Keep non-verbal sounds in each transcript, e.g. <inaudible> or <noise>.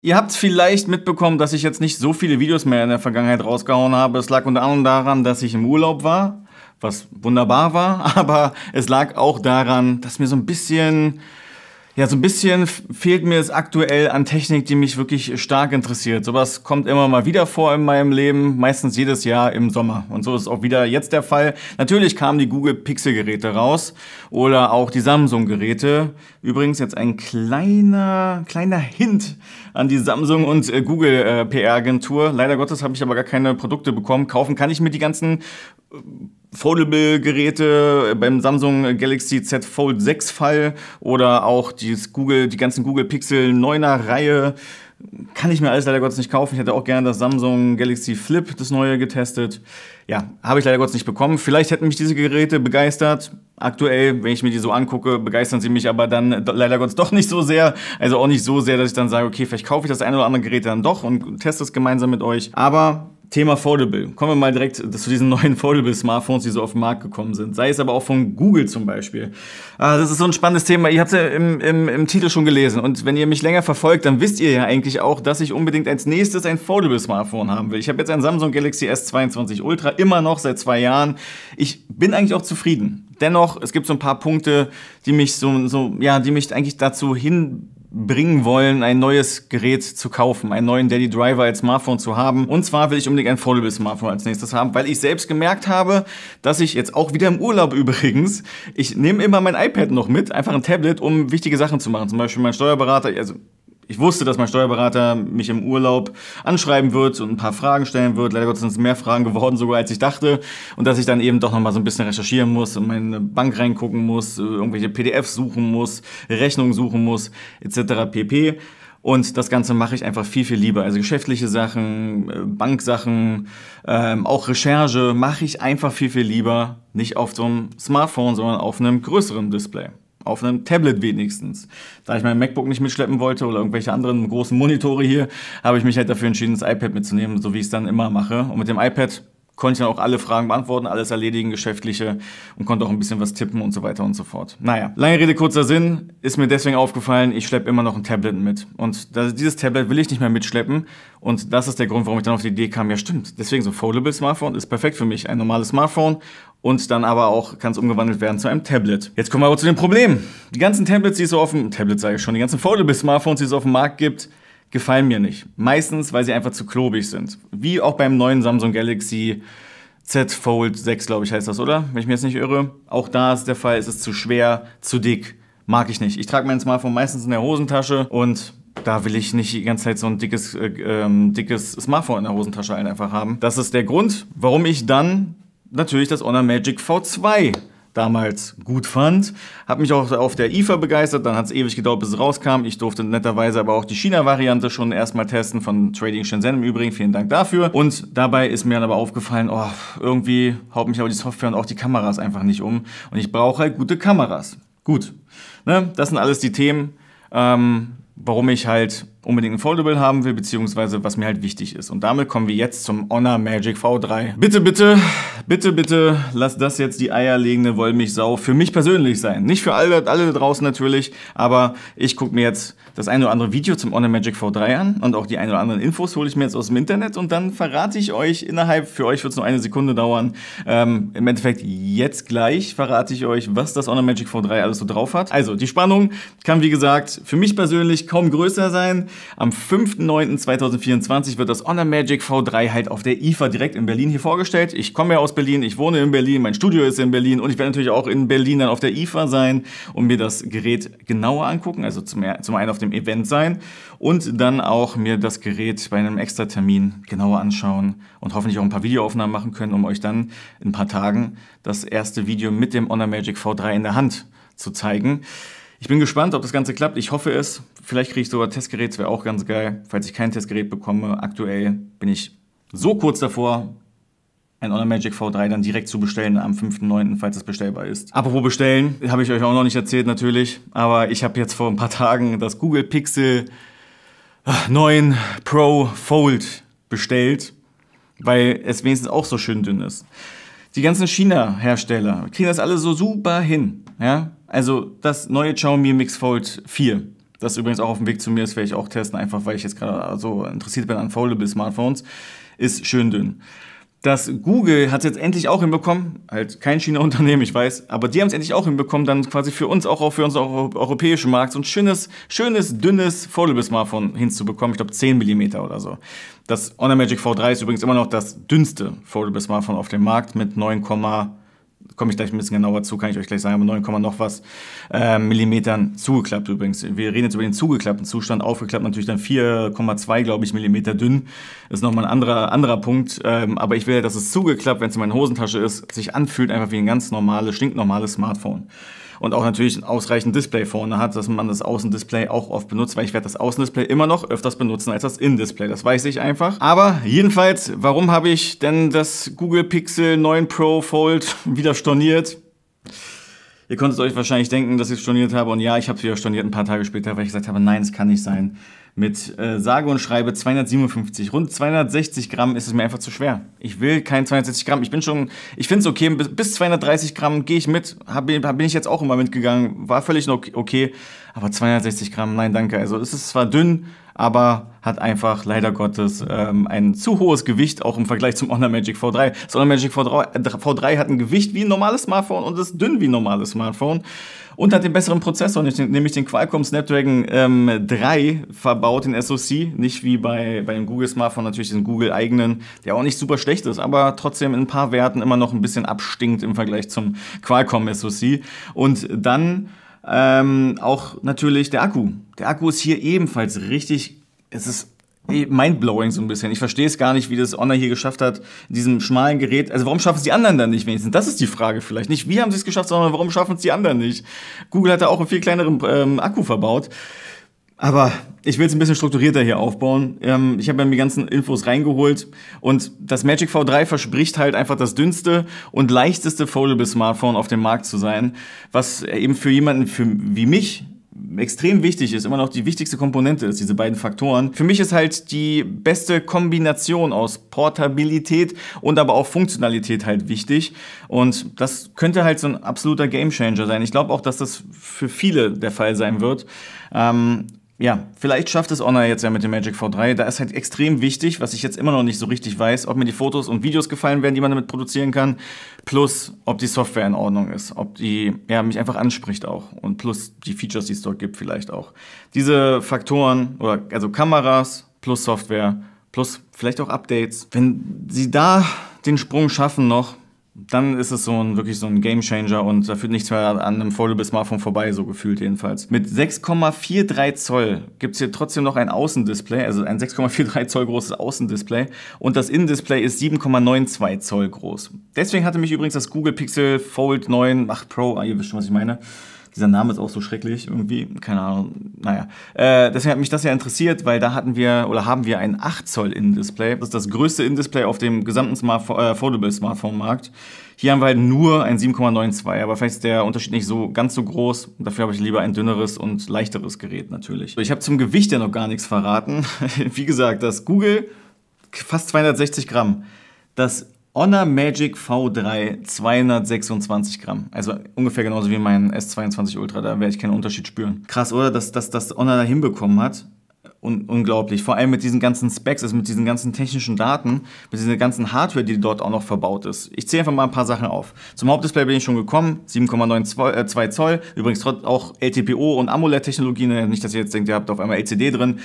Ihr habt vielleicht mitbekommen, dass ich jetzt nicht so viele Videos mehr in der Vergangenheit rausgehauen habe. Es lag unter anderem daran, dass ich im Urlaub war, was wunderbar war, <laughs> aber es lag auch daran, dass mir so ein bisschen ja, so ein bisschen fehlt mir es aktuell an Technik, die mich wirklich stark interessiert. Sowas kommt immer mal wieder vor in meinem Leben, meistens jedes Jahr im Sommer. Und so ist auch wieder jetzt der Fall. Natürlich kamen die Google Pixel Geräte raus oder auch die Samsung Geräte. Übrigens jetzt ein kleiner, kleiner Hint an die Samsung und äh, Google äh, PR Agentur. Leider Gottes habe ich aber gar keine Produkte bekommen. Kaufen kann ich mir die ganzen Foldable-Geräte äh, beim Samsung Galaxy Z Fold 6 Fall oder auch dieses Google, die ganzen Google Pixel 9er Reihe. Kann ich mir alles leider Gottes nicht kaufen. Ich hätte auch gerne das Samsung Galaxy Flip, das neue, getestet. Ja, habe ich leider Gottes nicht bekommen. Vielleicht hätten mich diese Geräte begeistert. Aktuell, wenn ich mir die so angucke, begeistern sie mich aber dann leider Gottes doch nicht so sehr. Also auch nicht so sehr, dass ich dann sage, okay, vielleicht kaufe ich das eine oder andere Gerät dann doch und teste es gemeinsam mit euch. Aber Thema Foldable. Kommen wir mal direkt zu diesen neuen Foldable-Smartphones, die so auf den Markt gekommen sind. Sei es aber auch von Google zum Beispiel. Ah, das ist so ein spannendes Thema. Ihr habt es ja im, im, im Titel schon gelesen. Und wenn ihr mich länger verfolgt, dann wisst ihr ja eigentlich auch, dass ich unbedingt als nächstes ein Foldable-Smartphone haben will. Ich habe jetzt ein Samsung Galaxy S22 Ultra, immer noch seit zwei Jahren. Ich bin eigentlich auch zufrieden. Dennoch, es gibt so ein paar Punkte, die mich so, so ja, die mich eigentlich dazu hin bringen wollen, ein neues Gerät zu kaufen, einen neuen Daily Driver als Smartphone zu haben. Und zwar will ich unbedingt ein foldables Smartphone als nächstes haben, weil ich selbst gemerkt habe, dass ich jetzt auch wieder im Urlaub <laughs> übrigens, ich nehme immer mein iPad noch mit, einfach ein Tablet, um wichtige Sachen zu machen. Zum Beispiel mein Steuerberater, also ich wusste, dass mein Steuerberater mich im Urlaub anschreiben wird und ein paar Fragen stellen wird. Leider Gottes sind es mehr Fragen geworden, sogar als ich dachte. Und dass ich dann eben doch nochmal so ein bisschen recherchieren muss, und meine Bank reingucken muss, äh, irgendwelche PDFs suchen muss, Rechnungen suchen muss, etc. pp. Und das Ganze mache ich einfach viel, viel lieber. Also geschäftliche Sachen, äh, Banksachen, ähm, auch Recherche mache ich einfach viel, viel lieber. Nicht auf so einem Smartphone, sondern auf einem größeren Display. Auf einem Tablet wenigstens. Da ich mein MacBook nicht mitschleppen wollte oder irgendwelche anderen großen Monitore hier, habe ich mich halt dafür entschieden, das iPad mitzunehmen, so wie ich es dann immer mache. Und mit dem iPad konnte ich dann auch alle Fragen beantworten, alles erledigen, geschäftliche und konnte auch ein bisschen was tippen und so weiter und so fort. Naja, lange Rede, kurzer Sinn, ist mir deswegen aufgefallen, ich schleppe immer noch ein Tablet mit. Und das, dieses Tablet will ich nicht mehr mitschleppen und das ist der Grund, warum ich dann auf die Idee kam, ja stimmt, deswegen so ein Foldable Smartphone ist perfekt für mich, ein normales Smartphone und dann aber auch kann es umgewandelt werden zu einem Tablet. Jetzt kommen wir aber zu dem Problem. Die ganzen Tablets, die es so auf dem Tablet sage ich schon, die ganzen Foldable-Smartphones, die es auf dem Markt gibt, gefallen mir nicht. Meistens, weil sie einfach zu klobig sind. Wie auch beim neuen Samsung Galaxy Z Fold 6, glaube ich, heißt das, oder? Wenn ich mir jetzt nicht irre. Auch da ist der Fall, es ist zu schwer, zu dick. Mag ich nicht. Ich trage mein Smartphone meistens in der Hosentasche und da will ich nicht die ganze Zeit so ein dickes, äh, ähm, dickes Smartphone in der Hosentasche einfach haben. Das ist der Grund, warum ich dann natürlich das Honor Magic V2 damals gut fand. Hat mich auch auf der IFA begeistert, dann hat es ewig gedauert, bis es rauskam. Ich durfte netterweise aber auch die China-Variante schon erstmal testen, von Trading Shenzhen im Übrigen, vielen Dank dafür. Und dabei ist mir dann aber aufgefallen, oh, irgendwie haut mich aber die Software und auch die Kameras einfach nicht um. Und ich brauche halt gute Kameras. Gut, ne? das sind alles die Themen, ähm, warum ich halt unbedingt ein Foldable haben will, beziehungsweise was mir halt wichtig ist. Und damit kommen wir jetzt zum Honor Magic V3. Bitte, bitte, bitte, bitte, lass das jetzt die eierlegende Wollmilchsau für mich persönlich sein. Nicht für alle, alle draußen natürlich, aber ich gucke mir jetzt das ein oder andere Video zum Honor Magic V3 an und auch die ein oder anderen Infos hole ich mir jetzt aus dem Internet und dann verrate ich euch innerhalb, für euch wird es nur eine Sekunde dauern, ähm, im Endeffekt jetzt gleich verrate ich euch, was das Honor Magic V3 alles so drauf hat. Also, die Spannung kann wie gesagt für mich persönlich kaum größer sein. Am 5.9.2024 wird das Honor Magic V3 halt auf der IFA direkt in Berlin hier vorgestellt. Ich komme ja aus Berlin, ich wohne in Berlin, mein Studio ist in Berlin und ich werde natürlich auch in Berlin dann auf der IFA sein und mir das Gerät genauer angucken, also zum, zum einen auf dem Event sein und dann auch mir das Gerät bei einem extra Termin genauer anschauen und hoffentlich auch ein paar Videoaufnahmen machen können, um euch dann in ein paar Tagen das erste Video mit dem Honor Magic V3 in der Hand zu zeigen. Ich bin gespannt, ob das Ganze klappt. Ich hoffe es. Vielleicht kriege ich sogar Testgerät, das wäre auch ganz geil. Falls ich kein Testgerät bekomme, aktuell bin ich so kurz davor, ein Honor Magic V3 dann direkt zu bestellen am 5.9., falls es bestellbar ist. Apropos bestellen, habe ich euch auch noch nicht erzählt natürlich, aber ich habe jetzt vor ein paar Tagen das Google Pixel 9 äh, Pro Fold bestellt, weil es wenigstens auch so schön dünn ist. Die ganzen China-Hersteller kriegen das alle so super hin, ja? Also das neue Xiaomi Mix Fold 4, das übrigens auch auf dem Weg zu mir ist, werde ich auch testen, einfach weil ich jetzt gerade so interessiert bin an foldable Smartphones, ist schön dünn. Das Google hat es jetzt endlich auch hinbekommen, halt kein China-Unternehmen, ich weiß, aber die haben es endlich auch hinbekommen, dann quasi für uns auch, auch für unseren europäischen Markt so ein schönes, schönes, dünnes Foldable-Smartphone hinzubekommen. Ich glaube 10 mm oder so. Das Honor Magic V3 ist übrigens immer noch das dünnste Foldable-Smartphone auf dem Markt mit 9, komme ich gleich ein bisschen genauer zu, kann ich euch gleich sagen, aber 9, noch was äh, Millimetern zugeklappt übrigens. Wir reden jetzt über den zugeklappten Zustand, aufgeklappt natürlich dann 4,2, glaube ich, Millimeter dünn. Ist nochmal ein anderer, anderer Punkt, ähm, aber ich will ja, dass es zugeklappt, wenn es in meiner Hosentasche ist, sich anfühlt einfach wie ein ganz normales, stinknormales Smartphone und auch natürlich ein ausreichend Display vorne hat, dass man das Außendisplay auch oft benutzt, weil ich werde das Außendisplay immer noch öfters benutzen als das Indisplay. Das weiß ich einfach. Aber jedenfalls, warum habe ich denn das Google Pixel 9 Pro Fold <laughs> wieder storniert? Ihr konntet euch wahrscheinlich denken, dass ich es storniert habe und ja, ich habe es wieder storniert ein paar Tage später, weil ich gesagt habe, nein, es kann nicht sein mit äh, sage und schreibe 257, rund 260 Gramm ist es mir einfach zu schwer. Ich will kein 260 Gramm. Ich bin schon, ich finde es okay, bis, bis 230 Gramm gehe ich mit, hab, bin ich jetzt auch immer mitgegangen, war völlig okay, aber 260 Gramm, nein, danke. Also es ist zwar dünn, aber hat einfach leider Gottes ähm, ein zu hohes Gewicht, auch im Vergleich zum Honor Magic V3. Das Honor Magic V3, V3 äh, hat ein Gewicht wie ein normales Smartphone und ist dünn wie ein normales Smartphone und hat den besseren Prozessor, nämlich den Qualcomm Snapdragon ähm, 3 verbaut in SoC. Nicht wie bei, bei dem Google Smartphone, natürlich den Google eigenen, der auch nicht super schlecht ist, aber trotzdem in ein paar Werten immer noch ein bisschen abstinkt im Vergleich zum Qualcomm SoC. Und dann ähm, auch natürlich der Akku. Der Akku ist hier ebenfalls richtig, es ist Eh mindblowing so ein bisschen. Ich verstehe es gar nicht, wie das Honor hier geschafft hat, in diesem schmalen Gerät. Also warum schaffen es die anderen dann nicht wenigstens? Das ist die Frage vielleicht. Nicht wie haben sie es geschafft, sondern warum schaffen es die anderen nicht? Google hat da auch einen viel kleineren ähm, Akku verbaut. Aber ich will es ein bisschen strukturierter hier aufbauen. Ähm, ich habe mir die ganzen Infos reingeholt und das Magic V3 verspricht halt einfach das dünnste und leichteste Foldable Smartphone auf dem Markt zu sein, was eben für jemanden für, wie mich extrem wichtig ist, immer noch die wichtigste Komponente ist, diese beiden Faktoren. Für mich ist halt die beste Kombination aus Portabilität und aber auch Funktionalität halt wichtig. Und das könnte halt so ein absoluter Gamechanger sein. Ich glaube auch, dass das für viele der Fall sein wird. Ähm, ja, vielleicht schafft es Honor jetzt ja mit dem Magic V3. Da ist halt extrem wichtig, was ich jetzt immer noch nicht so richtig weiß, ob mir die Fotos und Videos gefallen werden, die man damit produzieren kann, plus ob die Software in Ordnung ist, ob die ja, mich einfach anspricht auch und plus die Features, die es dort gibt, vielleicht auch. Diese Faktoren, oder also Kameras plus Software plus vielleicht auch Updates, wenn sie da den Sprung schaffen noch, dann ist es so ein, wirklich so ein Game Changer und da führt nichts mehr an einem Foldable-Smartphone vorbei, so gefühlt jedenfalls. Mit 6,43 Zoll gibt es hier trotzdem noch ein Außendisplay, also ein 6,43 Zoll großes Außendisplay und das Innendisplay ist 7,92 Zoll groß. Deswegen hatte mich übrigens das Google Pixel Fold 9, ach Pro, ah, ihr wisst schon, was ich meine, dieser Name ist auch so schrecklich irgendwie. Keine Ahnung. Naja. Äh, deswegen hat mich das ja interessiert, weil da hatten wir oder haben wir ein 8 Zoll In-Display. Das ist das größte In-Display auf dem gesamten Smartf äh, Foldable Smartphone-Markt. Hier haben wir halt nur ein 7,92, aber vielleicht ist der Unterschied nicht so ganz so groß. Dafür habe ich lieber ein dünneres und leichteres Gerät natürlich. Ich habe zum Gewicht ja noch gar nichts verraten. <laughs> Wie gesagt, das Google fast 260 Gramm. Das Honor Magic V3 226 Gramm. Also ungefähr genauso wie mein S22 Ultra, da werde ich keinen Unterschied spüren. Krass, oder? Dass, das dass Honor da hinbekommen hat. Un unglaublich. Vor allem mit diesen ganzen Specs, also mit diesen ganzen technischen Daten, mit dieser ganzen Hardware, die dort auch noch verbaut ist. Ich zähle einfach mal ein paar Sachen auf. Zum Hauptdisplay bin ich schon gekommen, 7,92 äh, Zoll, übrigens auch LTPO und AMOLED-Technologien, ne? nicht, dass ihr jetzt denkt, ihr habt auf einmal LCD drin.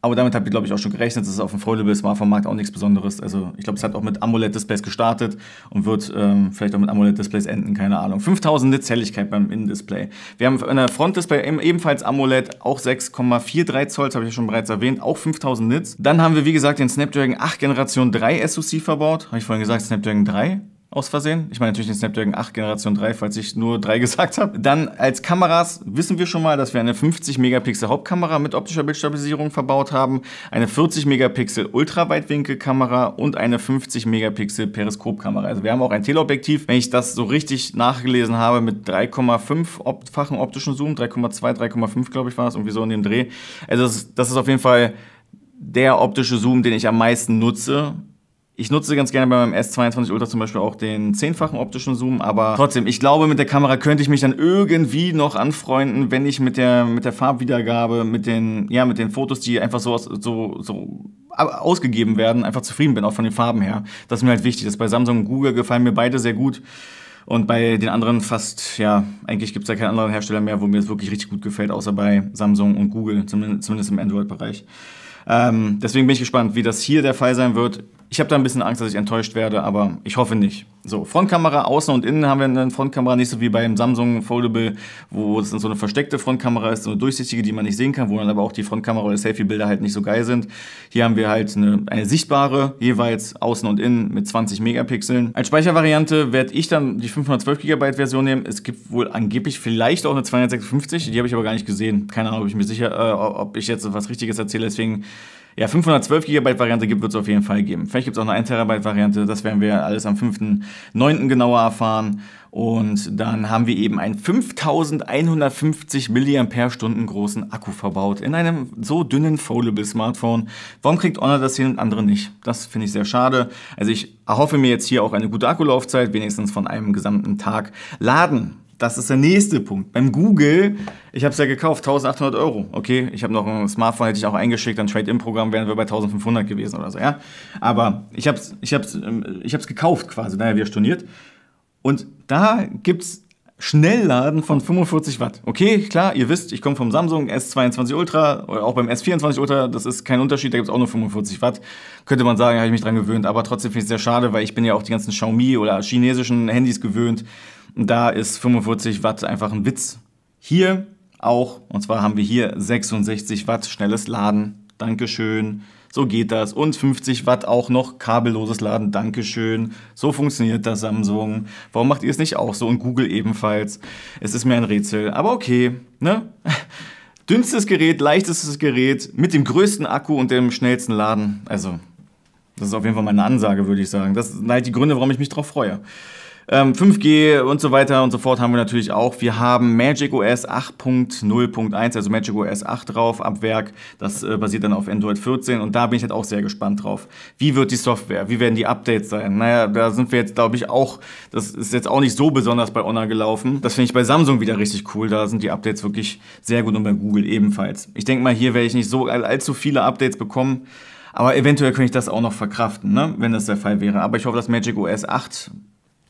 Aber damit habt ihr, glaube ich, auch schon gerechnet. Das ist auf dem Foldable Smartphone-Markt auch nichts Besonderes. Also ich glaube, es hat auch mit AMOLED-Displays gestartet und wird ähm, vielleicht auch mit AMOLED-Displays enden, keine Ahnung. 5000 Nits Helligkeit beim Innendisplay. Wir haben in der Frontdisplay ebenfalls AMOLED, auch 6,43 Zoll, das habe ich ja schon bereits erwähnt, auch 5000 Nits. Dann haben wir, wie gesagt, den Snapdragon 8 Generation 3 SoC verbaut. Habe ich vorhin gesagt, Snapdragon 3? aus Versehen. Ich meine natürlich den Snapdragon 8 Generation 3, falls ich nur 3 <laughs> gesagt habe. Dann als Kameras wissen wir schon mal, dass wir eine 50 Megapixel Hauptkamera mit optischer Bildstabilisierung verbaut haben, eine 40 Megapixel Ultraweitwinkelkamera und eine 50 Megapixel Periskopkamera. Also wir haben auch ein Teleobjektiv, wenn ich das so richtig nachgelesen habe, mit 3,5-fachen optischen Zoom, 3,2, 3,5 glaube ich war es, irgendwie so in dem Dreh. Also das, das ist auf jeden Fall der optische Zoom, den ich am meisten nutze ich nutze ganz gerne bei meinem S22 Ultra zum Beispiel auch den zehnfachen optischen Zoom, aber trotzdem, ich glaube, mit der Kamera könnte ich mich dann irgendwie noch anfreunden, wenn ich mit der, mit der Farbwiedergabe, mit den, ja, mit den Fotos, die einfach so, so, so ausgegeben werden, einfach zufrieden bin, auch von den Farben her. Das ist mir halt wichtig. Das bei Samsung und Google gefallen mir beide sehr gut. Und bei den anderen fast, ja, eigentlich gibt es da keinen anderen Hersteller mehr, wo mir das wirklich richtig gut gefällt, außer bei Samsung und Google, zumindest, zumindest im Android-Bereich. Ähm, deswegen bin ich gespannt, wie das hier der Fall sein wird. Ich habe da ein bisschen Angst, dass ich enttäuscht werde, aber ich hoffe nicht. So, Frontkamera, außen und innen haben wir eine Frontkamera, nicht so wie beim Samsung Foldable, wo es so eine versteckte Frontkamera ist, so eine durchsichtige, die man nicht sehen kann, wo dann aber auch die Frontkamera oder Selfie-Bilder halt nicht so geil sind. Hier haben wir halt eine, eine sichtbare, jeweils außen und innen mit 20 Megapixeln. Als Speichervariante werde ich dann die 512 GB Version nehmen. Es gibt wohl angeblich vielleicht auch eine 256, die habe ich aber gar nicht gesehen. Keine Ahnung, ob ich mir sicher, äh, ob ich jetzt was Richtiges erzähle, deswegen ja, 512 GB Variante gibt, wird es auf jeden Fall geben. Vielleicht gibt es auch eine 1 tb Variante, das werden wir alles am 5.9. genauer erfahren. Und dann haben wir eben einen 5150 mAh großen Akku verbaut in einem so dünnen Foldable Smartphone. Warum kriegt Honor das hin und andere nicht? Das finde ich sehr schade. Also ich erhoffe mir jetzt hier auch eine gute Akkulaufzeit, wenigstens von einem gesamten Tag Laden. Das ist der nächste Punkt. Beim Google, ich habe es ja gekauft, 1800 Euro. Okay, ich habe noch ein Smartphone, hätte ich auch eingeschickt, ein Trade-In-Programm wären wir bei 1500 gewesen oder so, ja. Aber ich habe es ich hab's, ähm, ich hab's gekauft quasi, naja, wir storniert. Und da gibt es Schnellladen von 45 Watt. Okay, klar, ihr wisst, ich komme vom Samsung S22 Ultra, oder auch beim S24 Ultra, das ist kein Unterschied, da gibt es auch nur 45 Watt. Könnte man sagen, habe ich mich dran gewöhnt, aber trotzdem finde ich es sehr schade, weil ich bin ja auch die ganzen Xiaomi oder chinesischen Handys gewöhnt. Da ist 45 Watt einfach ein Witz. Hier auch, und zwar haben wir hier 66 Watt schnelles Laden. Dankeschön. So geht das. Und 50 Watt auch noch kabelloses Laden. Dankeschön. So funktioniert das Samsung. Warum macht ihr es nicht auch so? Und Google ebenfalls. Es ist mir ein Rätsel. Aber okay, ne? <laughs> Dünnstes Gerät, leichtestes Gerät mit dem größten Akku und dem schnellsten Laden. Also, das ist auf jeden Fall meine Ansage, würde ich sagen. Das sind halt die Gründe, warum ich mich darauf freue. Ähm, 5G und so weiter und so fort haben wir natürlich auch. Wir haben Magic OS 8.0.1, also Magic OS 8 drauf ab Werk. Das äh, basiert dann auf Android 14 und da bin ich halt auch sehr gespannt drauf. Wie wird die Software? Wie werden die Updates sein? Naja, da sind wir jetzt, glaube ich, auch, das ist jetzt auch nicht so besonders bei Honor gelaufen. Das finde ich bei Samsung wieder richtig cool. Da sind die Updates wirklich sehr gut und bei Google ebenfalls. Ich denke mal, hier werde ich nicht so all, allzu viele Updates bekommen. Aber eventuell könnte ich das auch noch verkraften, ne? wenn das der Fall wäre. Aber ich hoffe, dass Magic OS 8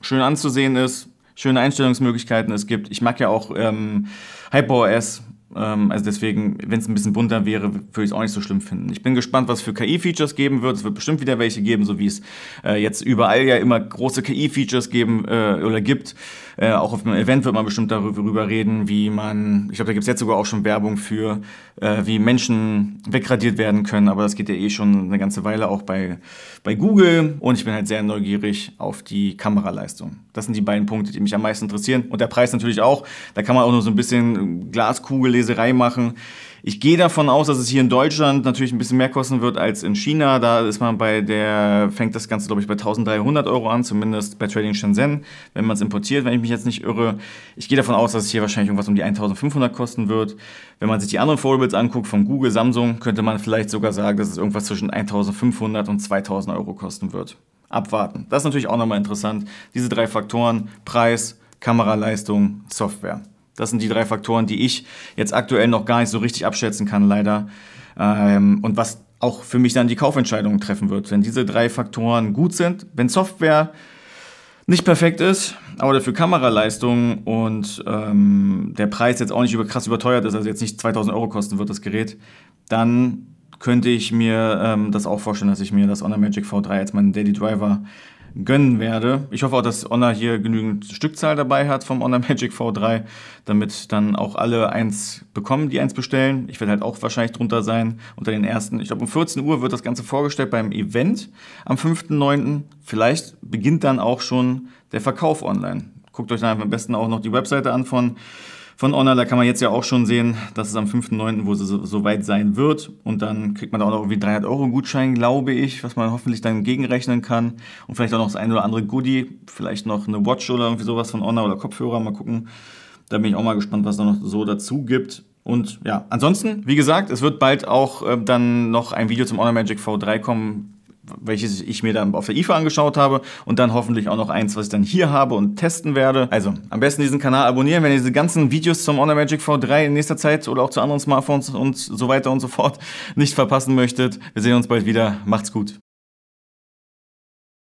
schön anzusehen ist, schöne Einstellungsmöglichkeiten es gibt. Ich mag ja auch ähm, HyperOS. Ähm, also deswegen, wenn es ein bisschen bunter wäre, würde ich es auch nicht so schlimm finden. Ich bin gespannt, was für KI-Features geben wird. Es wird bestimmt wieder welche geben, so wie es äh, jetzt überall ja immer große KI-Features geben äh, oder gibt. Äh, auch auf einem Event wird man bestimmt darüber reden, wie man, ich glaube, da gibt es jetzt sogar auch schon Werbung für, äh, wie Menschen wegradiert werden können, aber das geht ja eh schon eine ganze Weile auch bei, bei Google und ich bin halt sehr neugierig auf die Kameraleistung. Das sind die beiden Punkte, die mich am meisten interessieren und der Preis natürlich auch. Da kann man auch nur so ein bisschen Glaskugelleserei machen. Ich gehe davon aus, dass es hier in Deutschland natürlich ein bisschen mehr kosten wird als in China. Da ist man bei der, fängt das Ganze, glaube ich, bei 1300 Euro an, zumindest bei Trading Shenzhen, wenn man es importiert, wenn ich mich jetzt nicht irre. Ich gehe davon aus, dass es hier wahrscheinlich irgendwas um die 1500 kosten wird. Wenn man sich die anderen Foldables anguckt von Google, Samsung, könnte man vielleicht sogar sagen, dass es irgendwas zwischen 1500 und 2000 Euro kosten wird. Abwarten. Das ist natürlich auch nochmal interessant. Diese drei Faktoren, Preis, Kameraleistung, Software. Das sind die drei Faktoren, die ich jetzt aktuell noch gar nicht so richtig abschätzen kann, leider. Ähm, und was auch für mich dann die Kaufentscheidung treffen wird. Wenn diese drei Faktoren gut sind, wenn Software nicht perfekt ist, aber dafür Kameraleistung und ähm, der Preis jetzt auch nicht über, krass überteuert ist, also jetzt nicht 2000 Euro kosten wird das Gerät, dann könnte ich mir ähm, das auch vorstellen, dass ich mir das Honor Magic V3 als meinen Daily Driver gönnen werde. Ich hoffe auch, dass Honor hier genügend Stückzahl dabei hat vom Honor Magic V3, damit dann auch alle eins bekommen, die eins bestellen. Ich werde halt auch wahrscheinlich drunter sein, unter den ersten. Ich glaube, um 14 Uhr wird das Ganze vorgestellt beim Event am 5.9. Vielleicht beginnt dann auch schon der Verkauf online. Guckt euch dann am besten auch noch die Webseite an von von Honor. Da kann man jetzt ja auch schon sehen, dass es am 5.9., wo sie soweit so sein wird. Und dann kriegt man da auch noch irgendwie 300 Euro Gutschein, glaube ich, was man hoffentlich dann gegenrechnen kann. Und vielleicht auch noch das ein oder andere Goodie, vielleicht noch eine Watch oder irgendwie sowas von Honor oder Kopfhörer. Mal gucken. Da bin ich auch mal gespannt, was da noch so dazu gibt. Und ja, ansonsten, wie gesagt, es wird bald auch äh, dann noch ein Video zum Honor Magic V3 kommen welches ich mir dann auf der IFA angeschaut habe und dann hoffentlich auch noch eins, was ich dann hier habe und testen werde. Also am besten diesen Kanal abonnieren, wenn ihr diese ganzen Videos zum Honor Magic V3 in nächster Zeit oder auch zu anderen Smartphones und so weiter und so fort nicht verpassen möchtet. Wir sehen uns bald wieder. Macht's gut.